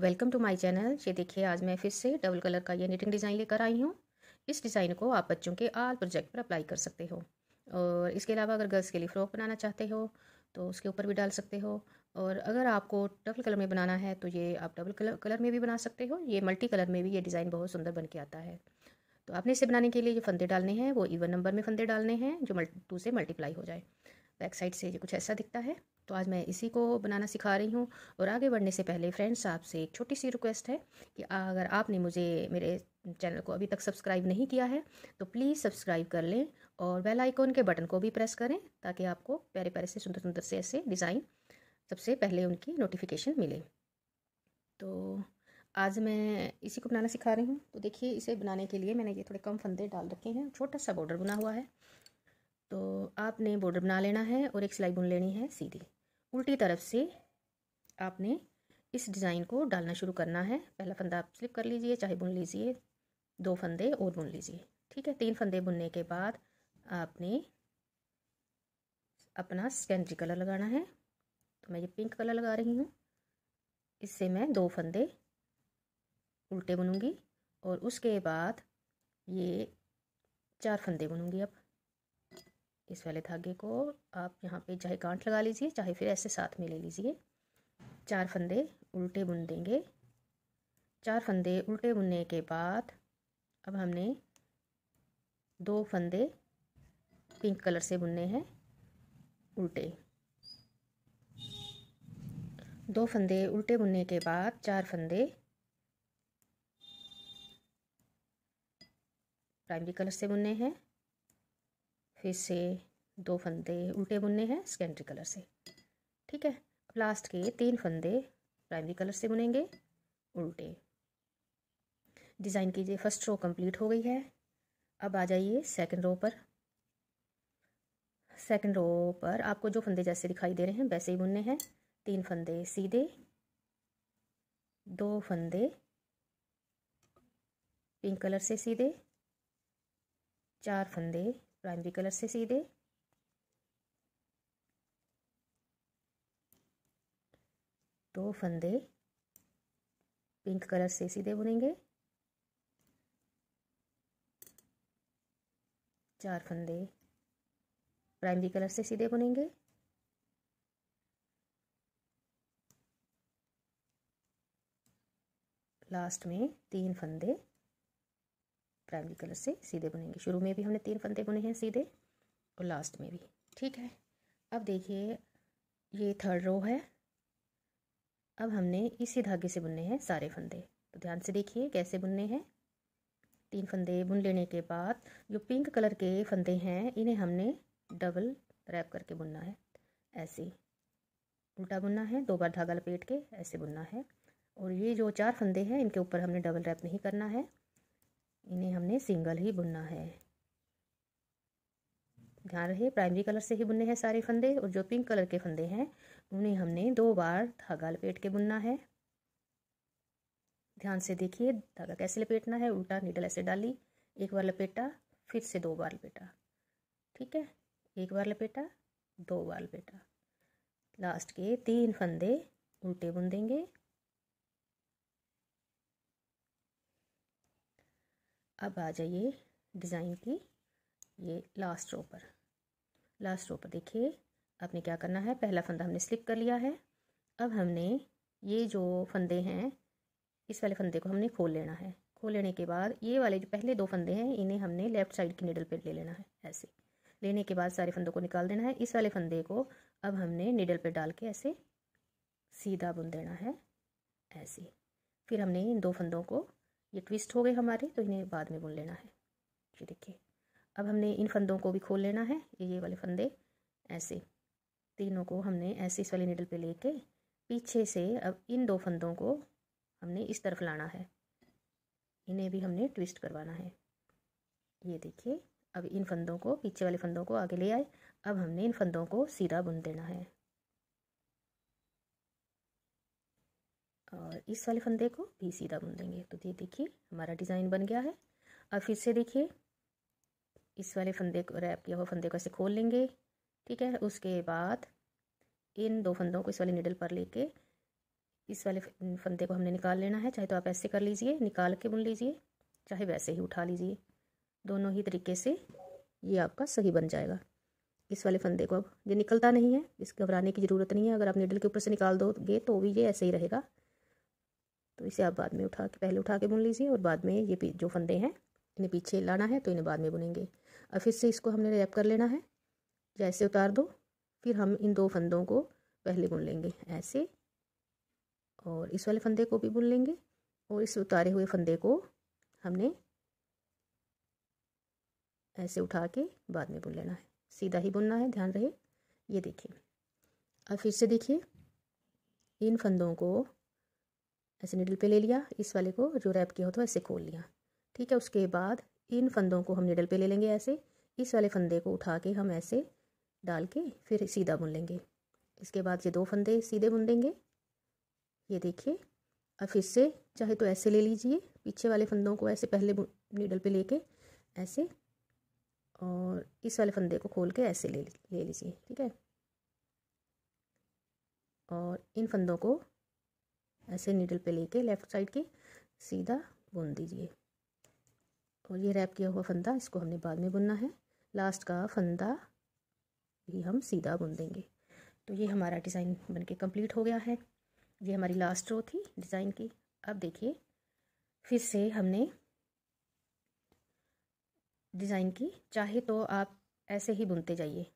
welcome to my channel ये देखिए आज मैं फिर से डबल कलर का ये निटिंग डिज़ाइन लेकर आई हूँ इस डिज़ाइन को आप बच्चों के आल प्रोजेक्ट पर अप्लाई कर सकते हो और इसके अलावा अगर गर्ल्स के लिए फ्रॉक बनाना चाहते हो तो उसके ऊपर भी डाल सकते हो और अगर आपको डबल कलर में बनाना है तो ये आप डबल कलर कलर में भी बना सकते हो ये मल्टी कलर में भी ये डिज़ाइन बहुत सुंदर बन के आता है तो आपने इसे बनाने के लिए जो फंदे डालने हैं वो इवन नंबर में फंदे डालने हैं जो टू से मल्टीप्लाई हो जाए बैक साइड से ये कुछ ऐसा दिखता है तो आज मैं इसी को बनाना सिखा रही हूँ और आगे बढ़ने से पहले फ्रेंड्स आपसे एक छोटी सी रिक्वेस्ट है कि अगर आपने मुझे मेरे चैनल को अभी तक सब्सक्राइब नहीं किया है तो प्लीज़ सब्सक्राइब कर लें और बेल आइकॉन के बटन को भी प्रेस करें ताकि आपको प्यारे प्यारे से सुंदर सुंदर से ऐसे डिज़ाइन सबसे पहले उनकी नोटिफिकेशन मिले तो आज मैं इसी को बनाना सिखा रही हूँ तो देखिए इसे बनाने के लिए मैंने ये थोड़े कम फंदे डाल रखे हैं छोटा सा बॉर्डर बना हुआ है तो आपने बॉर्डर बना लेना है और एक सिलाई बुन लेनी है सीधी उल्टी तरफ से आपने इस डिज़ाइन को डालना शुरू करना है पहला फंदा आप स्लिप कर लीजिए चाहे बुन लीजिए दो फंदे और बुन लीजिए ठीक है तीन फंदे बुनने के बाद आपने अपना स्केंजी कलर लगाना है तो मैं ये पिंक कलर लगा रही हूँ इससे मैं दो फंदे उल्टे बुनूंगी और उसके बाद ये चार फंदे बुनूंगी अब इस वाले धागे को आप यहाँ पे चाहे गांठ लगा लीजिए चाहे फिर ऐसे साथ में ले लीजिए चार फंदे उल्टे बुन देंगे चार फंदे उल्टे बुनने के बाद अब हमने दो फंदे पिंक कलर से बुनने हैं उल्टे दो फंदे उल्टे बुनने के बाद चार फंदे प्राइमरी कलर से बुनने हैं फिर से दो फंदे उल्टे बुनने हैं सेकेंडरी कलर से ठीक है लास्ट के तीन फंदे प्राइमरी कलर से बुनेंगे उल्टे डिज़ाइन कीजिए फर्स्ट रो कंप्लीट हो गई है अब आ जाइए सेकंड रो पर सेकंड रो पर आपको जो फंदे जैसे दिखाई दे रहे हैं वैसे ही बुनने हैं तीन फंदे सीधे दो फंदे पिंक कलर से सीधे चार फंदे प्राइमरी कलर से सीधे दो फंदे पिंक कलर से सीधे बुनेंगे चार फंदे प्राइमरी कलर से सीधे बुनेंगे लास्ट में तीन फंदे प्राइमरी कलर से सीधे बुनेंगे शुरू में भी हमने तीन फंदे बुने हैं सीधे और लास्ट में भी ठीक है अब देखिए ये थर्ड रो है अब हमने इसी धागे से बुनने हैं सारे फंदे तो ध्यान से देखिए कैसे बुनने हैं तीन फंदे बुन लेने के बाद जो पिंक कलर के फंदे हैं इन्हें हमने डबल रैप करके बुनना है ऐसे उल्टा बुनना है दो बार धागा लपेट के ऐसे बुनना है और ये जो चार फंदे हैं इनके ऊपर हमने डबल रैप नहीं करना है इन्हें हमने सिंगल ही बुनना है ध्यान रहे प्राइमरी कलर से ही बुनने हैं सारे फंदे और जो पिंक कलर के फंदे हैं उन्हें हमने दो बार धागा लपेट के बुनना है ध्यान से देखिए धागा कैसे लपेटना है उल्टा नीडल ऐसे डाली एक बार लपेटा फिर से दो बार लपेटा ठीक है एक बार लपेटा दो बार लपेटा लास्ट के तीन फंदे उल्टे बुन देंगे अब आ जाइए डिज़ाइन की ये लास्ट रो पर लास्ट रो पर देखिए आपने क्या करना है पहला फंदा हमने स्लिप कर लिया है अब हमने ये जो फंदे हैं इस वाले फंदे को हमने खोल लेना है खोल लेने के बाद ये वाले जो पहले दो फंदे हैं इन्हें हमने लेफ्ट साइड की निडल पे ले लेना है ऐसे लेने के बाद सारे फंदों को निकाल देना है इस वाले फंदे को अब हमने निडल पे डाल के ऐसे सीधा बुन देना है ऐसे फिर हमने इन दो फंदों को ये ट्विस्ट हो गए हमारे तो इन्हें बाद में बुन लेना है ये देखिए अब हमने इन फंदों को भी खोल लेना है ये ये वाले फंदे ऐसे तीनों को हमने ऐसे इस वाले नीडल पे लेके पीछे से अब इन दो फंदों को हमने इस तरफ लाना है इन्हें भी हमने ट्विस्ट करवाना है ये देखिए अब इन फंदों को पीछे वाले फंदों को आगे ले आए अब हमने इन फंदों को सीधा बुन देना है और इस वाले फंदे को भी सीधा बुन देंगे तो ये देखिए हमारा डिज़ाइन बन गया है अब फिर से देखिए इस वाले फंदे को रैप किया हुआ फंदे को ऐसे खोल लेंगे ठीक है उसके बाद इन दो फंदों को इस वाले निडल पर लेके इस वाले फंदे को हमने निकाल लेना है चाहे तो आप ऐसे कर लीजिए निकाल के बुन लीजिए चाहे वैसे ही उठा लीजिए दोनों ही तरीके से ये आपका सही बन जाएगा इस वाले फंदे को अब ये निकलता नहीं है इस घबराने की ज़रूरत नहीं है अगर आप निडल के ऊपर से निकाल दोगे तो भी ये ऐसे ही रहेगा तो इसे आप बाद में उठा के पहले उठा के बुन लीजिए और बाद में ये जो फंदे हैं इन्हें पीछे लाना है तो इन्हें बाद में बुनेंगे और फिर से इसको हमने रैप कर लेना है जैसे उतार दो फिर हम इन दो फंदों को पहले बुन लेंगे ऐसे और इस वाले फंदे को भी बुन लेंगे और इस उतारे हुए फंदे को हमने ऐसे उठा के बाद में बुन लेना है सीधा ही बुनना है ध्यान रहे ये देखिए अब फिर से देखिए इन फंदों को ऐसे निडल पे ले लिया इस वाले को जो रैप किया हो तो ऐसे खोल लिया ठीक है उसके बाद इन फंदों को हम निडल पे ले लेंगे ऐसे इस वाले फंदे को उठा के हम ऐसे डाल के फिर सीधा बुन लेंगे इसके बाद ये दो फंदे सीधे बुन देंगे ये देखिए अब फिर से चाहे तो ऐसे ले लीजिए पीछे वाले फंदों को ऐसे पहले नीडल पे लेके ऐसे और इस वाले फंदे को खोल के ऐसे ले ले लीजिए ठीक है और इन फंदों को ऐसे नीडल पे लेके लेफ़्ट साइड के सीधा बुन दीजिए और ये रैप किया हुआ फंदा इसको हमने बाद में बुनना है लास्ट का फंदा भी हम सीधा बुन देंगे तो ये हमारा डिज़ाइन बनके कंप्लीट हो गया है ये हमारी लास्ट रो थी डिज़ाइन की अब देखिए फिर से हमने डिज़ाइन की चाहे तो आप ऐसे ही बुनते जाइए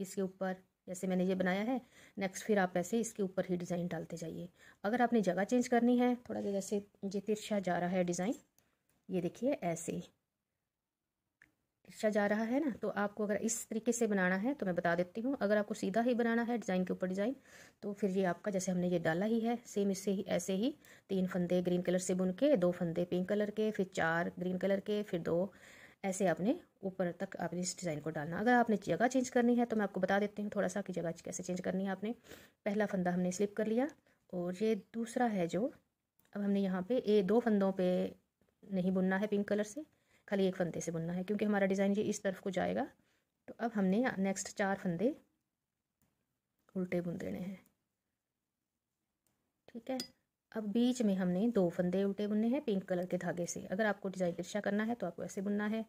इसके ऊपर जैसे मैंने ये बनाया है नेक्स्ट फिर आप ऐसे इसके ऊपर ही डिज़ाइन डालते जाइए अगर आपने जगह चेंज करनी है थोड़ा सा जैसे ये तिरछा जा रहा है डिज़ाइन ये देखिए ऐसे तिरछा जा रहा है ना तो आपको अगर इस तरीके से बनाना है तो मैं बता देती हूँ अगर आपको सीधा ही बनाना है डिज़ाइन के ऊपर डिज़ाइन तो फिर ये आपका जैसे हमने ये डाला ही है सेम इससे ही ऐसे ही तीन फंदे ग्रीन कलर से बुन के दो फंदे पिंक कलर के फिर चार ग्रीन कलर के फिर दो ऐसे आपने ऊपर तक आपने इस डिज़ाइन को डालना अगर आपने जगह चेंज करनी है तो मैं आपको बता देती हूँ थोड़ा सा कि जगह कैसे चेंज करनी है आपने पहला फंदा हमने स्लिप कर लिया और ये दूसरा है जो अब हमने यहाँ पे ये दो फंदों पे नहीं बुनना है पिंक कलर से खाली एक फंदे से बुनना है क्योंकि हमारा डिज़ाइन ये इस तरफ को जाएगा तो अब हमने नेक्स्ट चार फंदे उल्टे बुन देने हैं ठीक है अब बीच में हमने दो फंदे उल्टे बुनने हैं पिंक कलर के धागे से अगर आपको डिज़ाइन तिरछा करना है तो आपको ऐसे बुनना है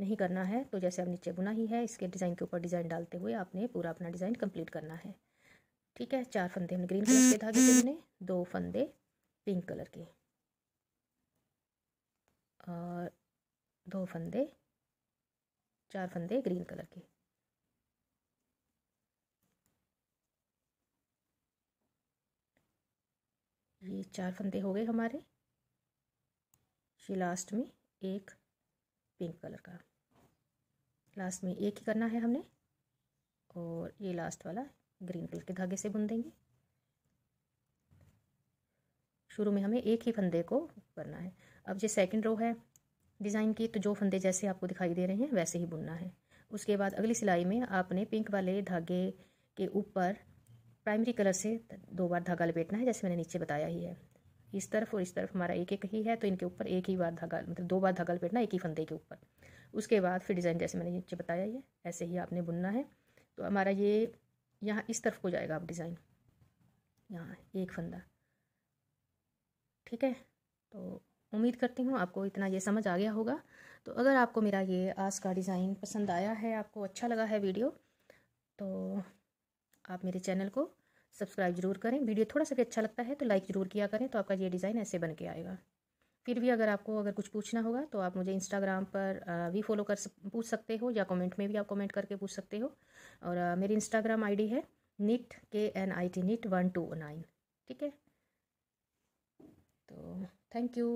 नहीं करना है तो जैसे आप नीचे बुना ही है इसके डिज़ाइन के ऊपर डिज़ाइन डालते हुए आपने पूरा अपना डिज़ाइन कंप्लीट करना है ठीक है चार फंदे हमने ग्रीन कलर के धागे से बुने दो फंदे पिंक कलर के और दो फंदे चार फंदे ग्रीन कलर के ये चार फंदे हो गए हमारे ये लास्ट में एक पिंक कलर का लास्ट में एक ही करना है हमने और ये लास्ट वाला ग्रीन कलर के धागे से बुन देंगे शुरू में हमें एक ही फंदे को करना है अब जो सेकंड रो है डिज़ाइन की तो जो फंदे जैसे आपको दिखाई दे रहे हैं वैसे ही बुनना है उसके बाद अगली सिलाई में आपने पिंक वाले धागे के ऊपर प्राइमरी कलर से दो बार धागा लपेटना है जैसे मैंने नीचे बताया ही है इस तरफ और इस तरफ हमारा एक एक ही है तो इनके ऊपर एक ही बार धागा मतलब दो बार धागा लपेटना एक ही फंदे के ऊपर उसके बाद फिर डिज़ाइन जैसे मैंने नीचे बताया ये ऐसे ही आपने बुनना है तो हमारा ये यहाँ इस तरफ हो जाएगा आप डिज़ाइन यहाँ एक फंदा ठीक है तो उम्मीद करती हूँ आपको इतना ये समझ आ गया होगा तो अगर आपको मेरा ये आज का डिज़ाइन पसंद आया है आपको अच्छा लगा है वीडियो तो आप मेरे चैनल को सब्सक्राइब जरूर करें वीडियो थोड़ा सा भी अच्छा लगता है तो लाइक ज़रूर किया करें तो आपका ये डिज़ाइन ऐसे बन के आएगा फिर भी अगर आपको अगर कुछ पूछना होगा तो आप मुझे इंस्टाग्राम पर भी फॉलो कर पूछ सकते हो या कमेंट में भी आप कमेंट करके पूछ सकते हो और मेरी इंस्टाग्राम आईडी है knit K N I T knit one two nine ठीक है तो थैंक यू